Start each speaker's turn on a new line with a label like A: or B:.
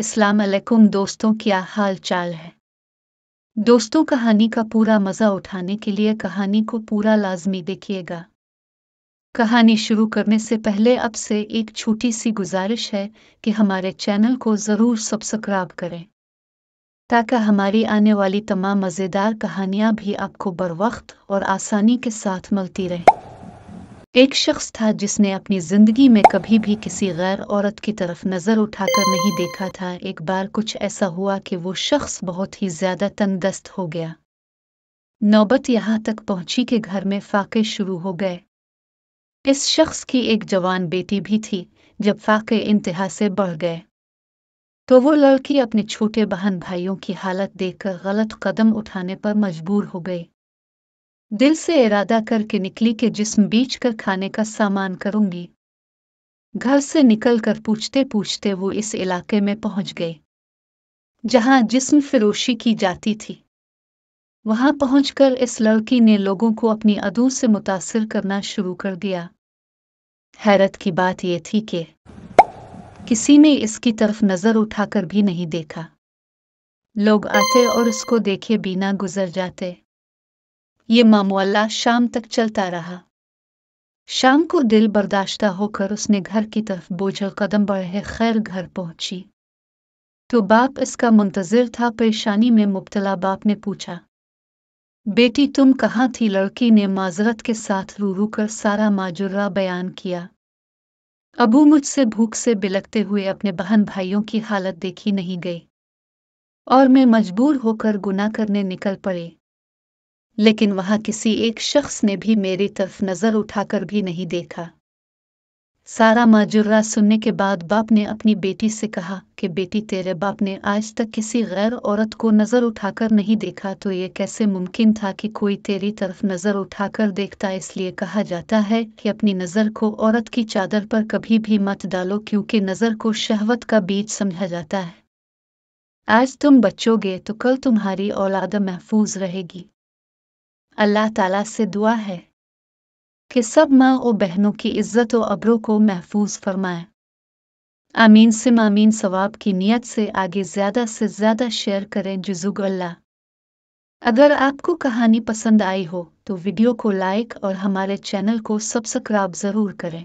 A: अलैकुम दोस्तों क्या हाल चाल है दोस्तों कहानी का पूरा मज़ा उठाने के लिए कहानी को पूरा लाजमी देखिएगा कहानी शुरू करने से पहले अब से एक छोटी सी गुजारिश है कि हमारे चैनल को ज़रूर सब्सक्राइब करें ताकि हमारी आने वाली तमाम मज़ेदार कहानियाँ भी आपको बर वक्त और आसानी के साथ मिलती रहें एक शख्स था जिसने अपनी जिंदगी में कभी भी किसी गैर औरत की तरफ नजर उठाकर नहीं देखा था एक बार कुछ ऐसा हुआ कि वो शख्स बहुत ही ज्यादा तंदस्त हो गया नौबत यहाँ तक पहुंची कि घर में फाके शुरू हो गए इस शख्स की एक जवान बेटी भी थी जब फाके इंतहा से बढ़ गए तो वो लड़की अपने छोटे बहन भाइयों की हालत देखकर गलत कदम उठाने पर मजबूर हो गई दिल से इरादा करके निकली के जिस्म बीच कर खाने का सामान करूंगी घर से निकलकर पूछते पूछते वो इस इलाके में पहुंच गए जहां जिस्म फिरोशी की जाती थी वहां पहुंचकर इस लड़की ने लोगों को अपनी अदू से मुतासर करना शुरू कर दिया हैरत की बात यह थी कि किसी ने इसकी तरफ नजर उठाकर भी नहीं देखा लोग आते और उसको देखे बिना गुजर जाते ये मामला शाम तक चलता रहा शाम को दिल बर्दाश्ता होकर उसने घर की तरफ बोझल कदम बढ़े खैर घर पहुंची तो बाप इसका मुंतजर था परेशानी में मुबतला बाप ने पूछा बेटी तुम कहाँ थी लड़की ने माजरत के साथ रू रू कर सारा माजुर्रा बयान किया अबू मुझसे भूख से बिलकते हुए अपने बहन भाइयों की हालत देखी नहीं गई और मैं मजबूर होकर गुनाह करने निकल पड़े लेकिन वहां किसी एक शख्स ने भी मेरी तरफ नजर उठाकर भी नहीं देखा सारा माजुर्रा सुनने के बाद बाप ने अपनी बेटी से कहा कि बेटी तेरे बाप ने आज तक किसी गैर औरत को नजर उठाकर नहीं देखा तो ये कैसे मुमकिन था कि कोई तेरी तरफ नजर उठाकर देखता इसलिए कहा जाता है कि अपनी नजर को औरत की चादर पर कभी भी मत डालो क्योंकि नजर को शहवत का बीज समझा जाता है आज तुम बचोगे तो कल तुम्हारी औलाद महफूज रहेगी अल्लाह ताला से दुआ है कि सब माँ और बहनों की इज्जत और अबरों को महफूज फरमाए आमीन से मामीन सवाब की नीयत से आगे ज़्यादा से ज़्यादा शेयर करें जुजुग अल्लाह अगर आपको कहानी पसंद आई हो तो वीडियो को लाइक और हमारे चैनल को सब्सक्राइब ज़रूर करें